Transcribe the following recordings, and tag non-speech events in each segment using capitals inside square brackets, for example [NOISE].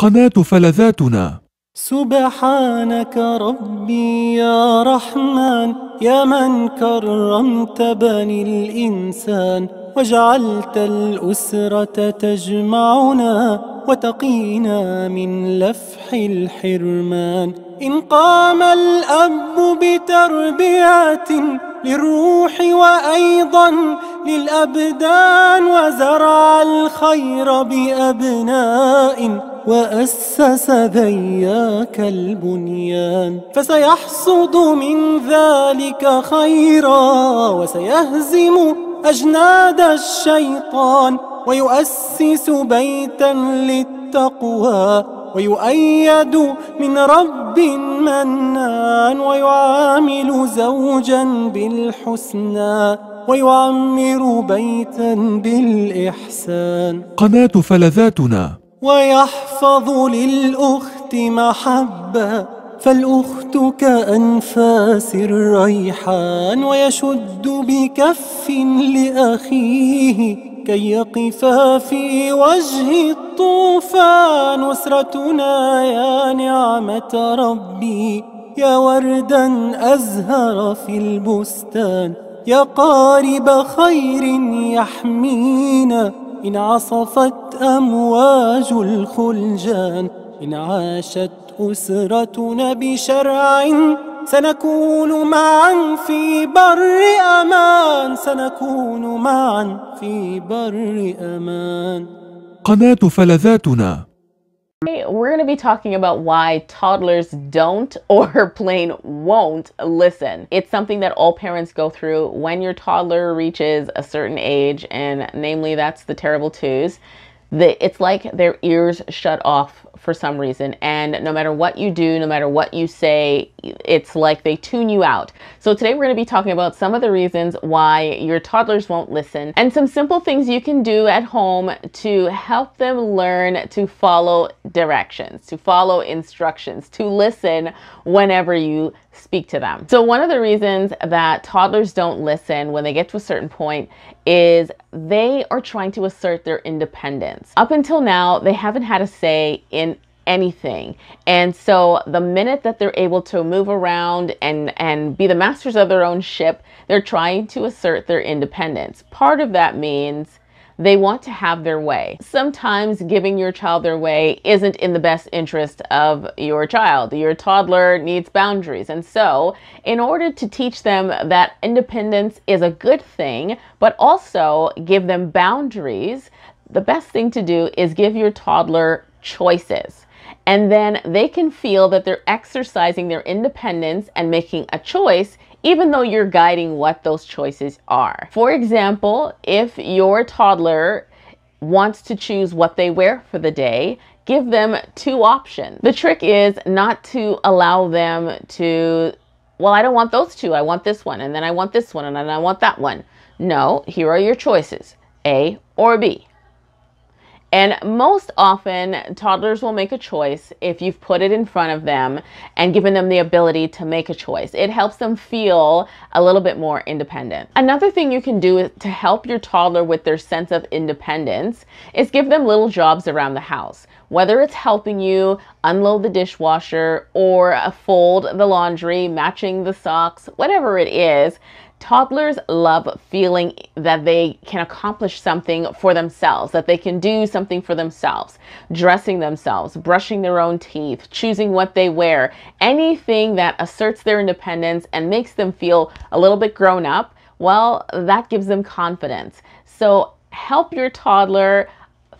قناة فلذاتنا سبحانك ربي يا رحمن يا من كرمت بني الإنسان وجعلت الأسرة تجمعنا وتقينا من لفح الحرمان إن قام الأب بتربية للروح وأيضا للأبدان وزرع الخير بأبناء وأسس ذياك البنيان فسيحصد من ذلك خيرا وسيهزم أجناد الشيطان ويؤسس بيتا للتقوى ويؤيد من رب منان ويعامل زوجا بالحسنى ويعمر بيتا بالإحسان قناة فلذاتنا ويحفظ للأخت محبة فالأخت كأنفاس الريحان ويشد بكف لأخيه كي يقفا في وجه الطوفان أسرتنا يا نعمة ربي يا وردا أزهر في البستان يا قارب خير يحمينا إن عصفت أمواج الخلجان إن عاشت أسرتنا بشرع سنكون معا في بر أمان سنكون معا في بر أمان قناة فلذاتنا We're going to be talking about why toddlers don't [LAUGHS] or plain won't listen. It's something that all parents go through when your toddler reaches a certain age, and namely, that's the terrible twos. The, it's like their ears shut off for some reason. And no matter what you do, no matter what you say, it's like they tune you out. So today we're going to be talking about some of the reasons why your toddlers won't listen and some simple things you can do at home to help them learn to follow directions, to follow instructions, to listen whenever you speak to them. So one of the reasons that toddlers don't listen when they get to a certain point is they are trying to assert their independence. Up until now, they haven't had a say in anything. And so the minute that they're able to move around and, and be the masters of their own ship, they're trying to assert their independence. Part of that means they want to have their way. Sometimes giving your child their way isn't in the best interest of your child. Your toddler needs boundaries. And so, in order to teach them that independence is a good thing, but also give them boundaries, the best thing to do is give your toddler choices. And then they can feel that they're exercising their independence and making a choice even though you're guiding what those choices are. For example, if your toddler wants to choose what they wear for the day, give them two options. The trick is not to allow them to, well, I don't want those two. I want this one, and then I want this one, and then I want that one. No, here are your choices A or B. And most often, toddlers will make a choice if you've put it in front of them and given them the ability to make a choice. It helps them feel a little bit more independent. Another thing you can do to help your toddler with their sense of independence is give them little jobs around the house. Whether it's helping you unload the dishwasher or fold the laundry, matching the socks, whatever it is, Toddlers love feeling that they can accomplish something for themselves, that they can do something for themselves, dressing themselves, brushing their own teeth, choosing what they wear, anything that asserts their independence and makes them feel a little bit grown up. Well, that gives them confidence. So help your toddler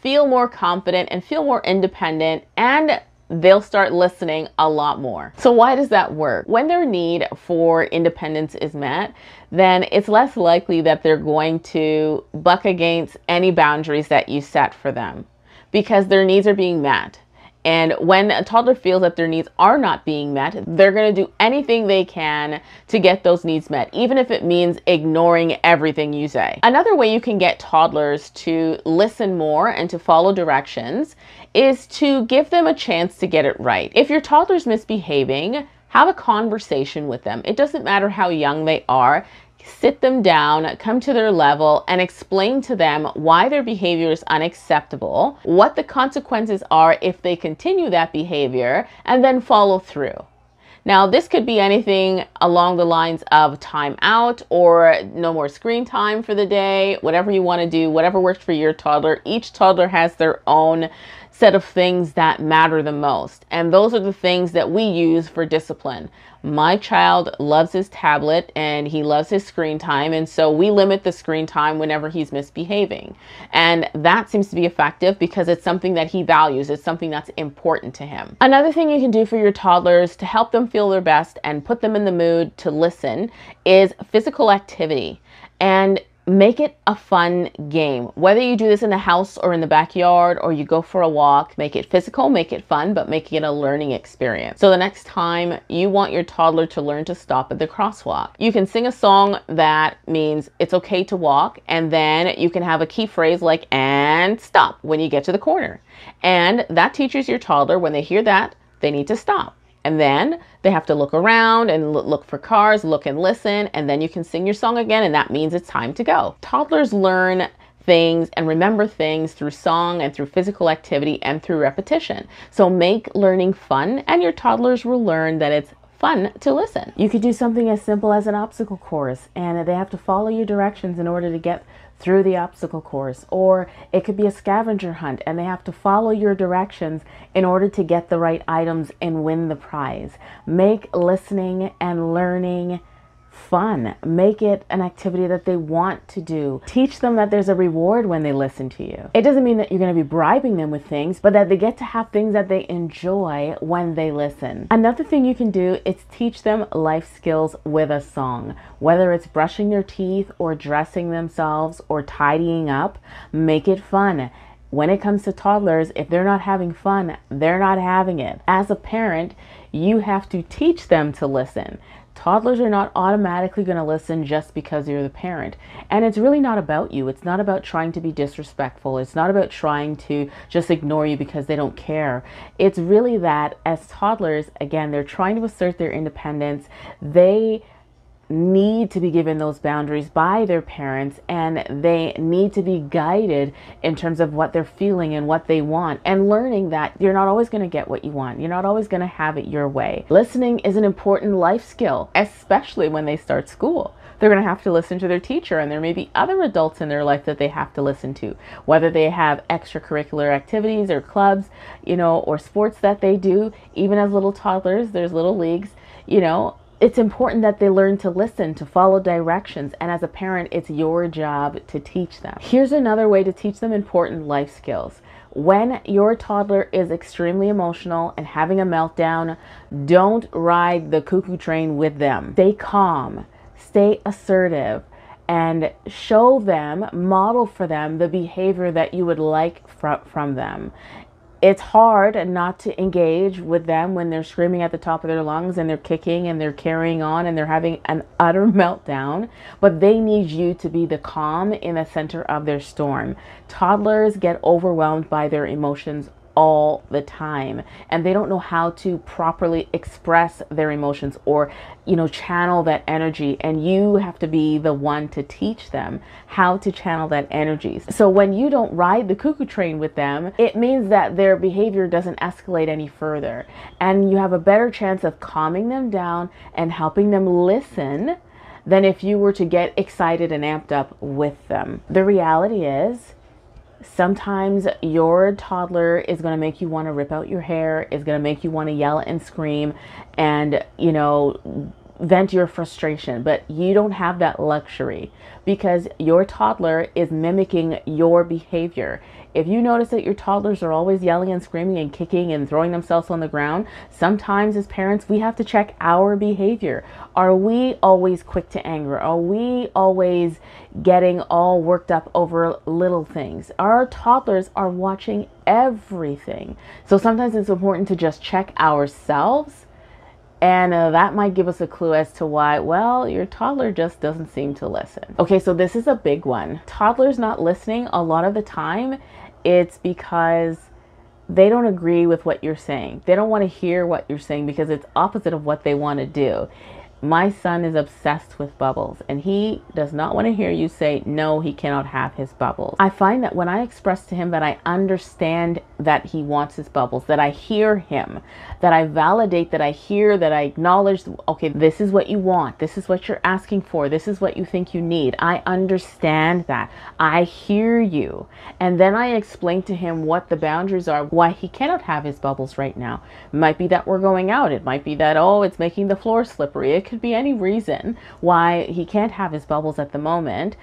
feel more confident and feel more independent and they'll start listening a lot more. So why does that work? When their need for independence is met, then it's less likely that they're going to buck against any boundaries that you set for them because their needs are being met. And when a toddler feels that their needs are not being met, they're going to do anything they can to get those needs met, even if it means ignoring everything you say. Another way you can get toddlers to listen more and to follow directions is to give them a chance to get it right. If your toddler's misbehaving, have a conversation with them. It doesn't matter how young they are sit them down, come to their level, and explain to them why their behavior is unacceptable, what the consequences are if they continue that behavior, and then follow through. Now, this could be anything along the lines of time out or no more screen time for the day, whatever you want to do, whatever works for your toddler. Each toddler has their own set of things that matter the most. And those are the things that we use for discipline. My child loves his tablet and he loves his screen time. And so we limit the screen time whenever he's misbehaving. And that seems to be effective because it's something that he values, it's something that's important to him. Another thing you can do for your toddlers to help them feel their best and put them in the mood to listen is physical activity. And make it a fun game. Whether you do this in the house or in the backyard or you go for a walk, make it physical, make it fun, but make it a learning experience. So the next time you want your toddler to learn to stop at the crosswalk, you can sing a song that means it's okay to walk, and then you can have a key phrase like and stop when you get to the corner. And that teaches your toddler when they hear that, they need to stop. And then they have to look around and look for cars, look and listen, and then you can sing your song again, and that means it's time to go. Toddlers learn things and remember things through song and through physical activity and through repetition. So make learning fun, and your toddlers will learn that it's fun to listen. You could do something as simple as an obstacle course, and they have to follow your directions in order to get through the obstacle course, or it could be a scavenger hunt and they have to follow your directions in order to get the right items and win the prize. Make listening and learning fun. Make it an activity that they want to do. Teach them that there's a reward when they listen to you. It doesn't mean that you're going to be bribing them with things, but that they get to have things that they enjoy when they listen. Another thing you can do is teach them life skills with a song. Whether it's brushing their teeth or dressing themselves or tidying up, make it fun when it comes to toddlers, if they're not having fun, they're not having it. As a parent, you have to teach them to listen. Toddlers are not automatically going to listen just because you're the parent. And it's really not about you. It's not about trying to be disrespectful. It's not about trying to just ignore you because they don't care. It's really that as toddlers, again, they're trying to assert their independence. They need to be given those boundaries by their parents and they need to be guided in terms of what they're feeling and what they want and learning that you're not always going to get what you want. You're not always going to have it your way. Listening is an important life skill, especially when they start school. They're going to have to listen to their teacher and there may be other adults in their life that they have to listen to, whether they have extracurricular activities or clubs, you know, or sports that they do. Even as little toddlers, there's little leagues you know, it's important that they learn to listen, to follow directions, and as a parent, it's your job to teach them. Here's another way to teach them important life skills. When your toddler is extremely emotional and having a meltdown, don't ride the cuckoo train with them. Stay calm, stay assertive, and show them, model for them the behavior that you would like from, from them it's hard not to engage with them when they're screaming at the top of their lungs and they're kicking and they're carrying on and they're having an [LAUGHS] utter meltdown, but they need you to be the calm in the center of their storm. Toddlers get overwhelmed by their emotions all the time and they don't know how to properly express their emotions or you know channel that energy and you have to be the one to teach them how to channel that energy so when you don't ride the cuckoo train with them it means that their behavior doesn't escalate any further and you have a better chance of calming them down and helping them listen than if you were to get excited and amped up with them the reality is Sometimes your toddler is going to make you want to rip out your hair, is going to make you want to yell and scream and, you know, vent your frustration, but you don't have that luxury because your toddler is mimicking your behavior. If you notice that your toddlers are always yelling and screaming and kicking and throwing themselves on the ground, sometimes as parents, we have to check our behavior. Are we always quick to anger? Are we always getting all worked up over little things? Our toddlers are watching everything. So sometimes it's important to just check ourselves and uh, that might give us a clue as to why, well, your toddler just doesn't seem to listen. Okay, so this is a big one. Toddlers not listening, a lot of the time, it's because they don't agree with what you're saying. They don't want to hear what you're saying because it's opposite of what they want to do. My son is obsessed with bubbles and he does not want to hear you say, no, he cannot have his bubbles. I find that when I express to him that I understand that he wants his bubbles, that I hear him, that I validate, that I hear, that I acknowledge, okay, this is what you want. This is what you're asking for. This is what you think you need. I understand that. I hear you. And then I explain to him what the boundaries are, why he cannot have his bubbles right now. It might be that we're going out. It might be that, oh, it's making the floor slippery. It could be any reason why he can't have his bubbles at the moment,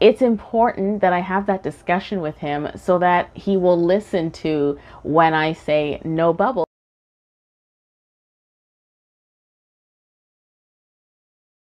it's important that I have that discussion with him so that he will listen to when I say no bubbles